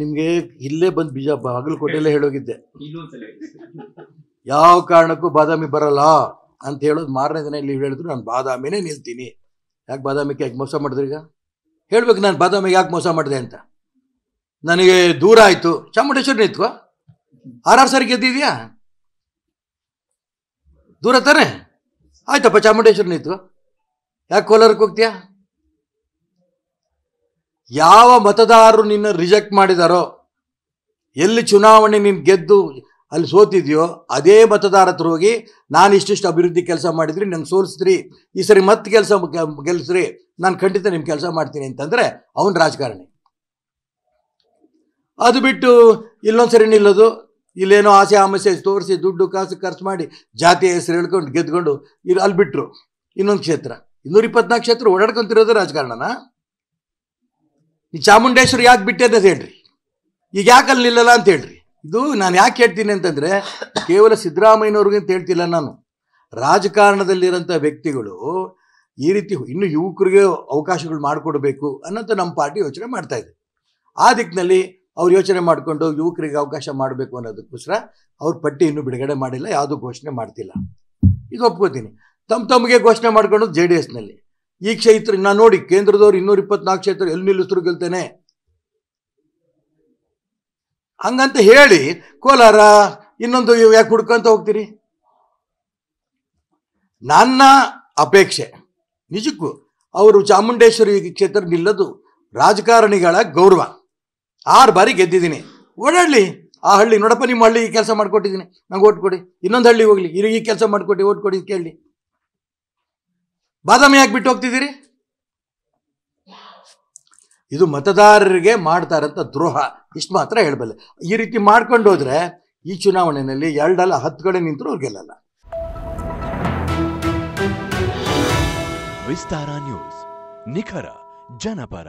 ನಿಮಗೆ ಇಲ್ಲೇ ಬಂದು ಬೀಜ ಬಾಗಲಕೋಟೆಯಲ್ಲೇ ಹೇಳೋಗಿದ್ದೆ ಯಾವ ಕಾರಣಕ್ಕೂ ಬಾದಾಮಿ ಬರಲ್ಲ ಅಂತ ಹೇಳೋದು ಮಾರನೇ ದಿನ ಇಲ್ಲಿ ಹೇಳಿದ್ರು ನಾನು ಬಾದಾಮಿನೇ ನಿಲ್ತೀನಿ ಯಾಕೆ ಬಾದಾಮಿಗೆ ಯಾಕೆ ಮೋಸ ಮಾಡಿದ್ರಿ ಈಗ ಹೇಳ್ಬೇಕು ನಾನು ಬಾದಾಮಿಗೆ ಯಾಕೆ ಮೋಸ ಮಾಡಿದೆ ಅಂತ ನನಗೆ ದೂರ ಆಯಿತು ಚಾಮುಂಡೇಶ್ವರಿ ನಿಂತ್ಕೋ ಆರ್ ಆರ್ ಸರ್ ಗೆದ್ದಿದ್ಯಾ ದೂರ ತಾನೆ ಆಯ್ತಪ್ಪ ಚಾಮುಂಡೇಶ್ವರಿ ನಿಂತ್ಕೋ ಯಾಕೆ ಕೋಲಾರಕ್ಕೆ ಹೋಗ್ತೀಯಾ ಯಾವ ಮತದಾರರು ನಿನ್ನ ರಿಜೆಕ್ಟ್ ಮಾಡಿದಾರೋ ಎಲ್ಲಿ ಚುನಾವಣೆ ನಿನ್ನ ಗೆದ್ದು ಅಲ್ಲಿ ಸೋತಿದ್ಯೋ ಅದೇ ಮತದಾರ ಹತ್ರ ಹೋಗಿ ನಾನು ಇಷ್ಟಿಷ್ಟು ಅಭಿವೃದ್ಧಿ ಕೆಲಸ ಮಾಡಿದ್ರಿ ನಂಗೆ ಸೋಲಿಸ್ರಿ ಈ ಸರಿ ಮತ್ತೆ ಕೆಲಸ ಗೆಲ್ಸ್ರಿ ನಾನು ಖಂಡಿತ ನಿಮ್ಮ ಕೆಲಸ ಮಾಡ್ತೀನಿ ಅಂತಂದರೆ ಅವನ ರಾಜಕಾರಣಿ ಅದು ಬಿಟ್ಟು ಇಲ್ಲೊಂದು ಸರಿ ನಿಲ್ಲೋದು ಇಲ್ಲೇನೋ ಆಸೆ ಆಮಸೆ ತೋರಿಸಿ ದುಡ್ಡು ಕಾಸು ಖರ್ಚು ಮಾಡಿ ಜಾತಿ ಹೆಸರು ಹೇಳ್ಕೊಂಡು ಗೆದ್ಕೊಂಡು ಇಲ್ಲಿ ಅಲ್ಲಿ ಬಿಟ್ಟರು ಇನ್ನೊಂದು ಕ್ಷೇತ್ರ ಇನ್ನೂರ ಇಪ್ಪತ್ನಾಲ್ಕು ಕ್ಷೇತ್ರ ಓಡಾಡ್ಕೊಂತಿರೋದು ರಾಜಕಾರಣನಾ ಈ ಚಾಮುಂಡೇಶ್ವರಿ ಯಾಕೆ ಬಿಟ್ಟಿದೆ ಅಂತ ಹೇಳ್ರಿ ಈಗ ಯಾಕೆ ಅಲ್ಲಿ ನಿಲ್ಲಲ್ಲ ಅಂತ ಹೇಳ್ರಿ ಇದು ನಾನು ಯಾಕೆ ಹೇಳ್ತೀನಿ ಅಂತಂದರೆ ಕೇವಲ ಸಿದ್ದರಾಮಯ್ಯನವ್ರಿಗೆ ಅಂತ ಹೇಳ್ತಿಲ್ಲ ನಾನು ರಾಜಕಾರಣದಲ್ಲಿರೋಂಥ ವ್ಯಕ್ತಿಗಳು ಈ ರೀತಿ ಇನ್ನು ಯುವಕರಿಗೆ ಅವಕಾಶಗಳು ಮಾಡಿಕೊಡ್ಬೇಕು ಅನ್ನೋಂಥ ನಮ್ಮ ಪಾರ್ಟಿ ಯೋಚನೆ ಮಾಡ್ತಾ ಇದೆ ಆ ದಿಕ್ಕಿನಲ್ಲಿ ಅವ್ರು ಯೋಚನೆ ಮಾಡಿಕೊಂಡು ಯುವಕರಿಗೆ ಅವಕಾಶ ಮಾಡಬೇಕು ಅನ್ನೋದಕ್ಕೋಸ್ಕರ ಅವ್ರ ಪಟ್ಟಿ ಇನ್ನೂ ಬಿಡುಗಡೆ ಮಾಡಿಲ್ಲ ಯಾವುದೂ ಘೋಷಣೆ ಮಾಡ್ತಿಲ್ಲ ಇದು ಒಪ್ಕೋತೀನಿ ತಮ್ಮ ತಮಗೆ ಘೋಷಣೆ ಮಾಡ್ಕೊಂಡು ಜೆ ಡಿ ಎಸ್ನಲ್ಲಿ ಈ ಕ್ಷೇತ್ರ ನಾನು ನೋಡಿ ಕೇಂದ್ರದವ್ರು ಇನ್ನೂರ ಇಪ್ಪತ್ನಾಲ್ಕು ಕ್ಷೇತ್ರ ಎಲ್ಲಿ ನಿಲ್ಲಿಸಿದ್ರು ಗೆಲ್ತೇನೆ ಹಂಗಂತ ಹೇಳಿ ಕೋಲಾರ ಇನ್ನೊಂದು ಯಾಕೆ ಹುಡ್ಕೊಂತ ಹೋಗ್ತೀರಿ ನನ್ನ ಅಪೇಕ್ಷೆ ನಿಜಕ್ಕೂ ಅವರು ಚಾಮುಂಡೇಶ್ವರಿ ಕ್ಷೇತ್ರ ನಿಲ್ಲದು ರಾಜಕಾರಣಿಗಳ ಗೌರವ ಆರು ಬಾರಿ ಗೆದ್ದಿದ್ದೀನಿ ಓಡಾಡಲಿ ಆ ಹಳ್ಳಿ ನೋಡಪ್ಪ ನಿಮ್ಮ ಹಳ್ಳಿ ಈ ಕೆಲಸ ಮಾಡಿಕೊಟ್ಟಿದ್ದೀನಿ ನಂಗೆ ಓಟ್ ಕೊಡಿ ಇನ್ನೊಂದು ಹಳ್ಳಿ ಹೋಗ್ಲಿ ಇಲ್ಲಿ ಈ ಕೆಲಸ ಮಾಡಿಕೊಟ್ಟು ಓಟ್ ಕೊಡಿ ಕೇಳಿ ಬಾದಾಮಿ ಯಾಕೆ ಬಿಟ್ಟು ಹೋಗ್ತಿದ್ದೀರಿ ಇದು ಮತದಾರರಿಗೆ ಮಾಡ್ತಾರಂಥ ದ್ರೋಹ ಇಷ್ಟು ಮಾತ್ರ ಹೇಳಬಲ್ಲ ಈ ರೀತಿ ಮಾಡ್ಕೊಂಡು ಹೋದರೆ ಈ ಚುನಾವಣೆಯಲ್ಲಿ ಎರಡಲ್ಲ ಹತ್ತು ಕಡೆ ನಿಂತರೂ ಅವ್ರು ಗೆಲ್ಲಲ್ಲ ವಿಸ್ತಾರ ನ್ಯೂಸ್ ನಿಖರ ಜನಪರ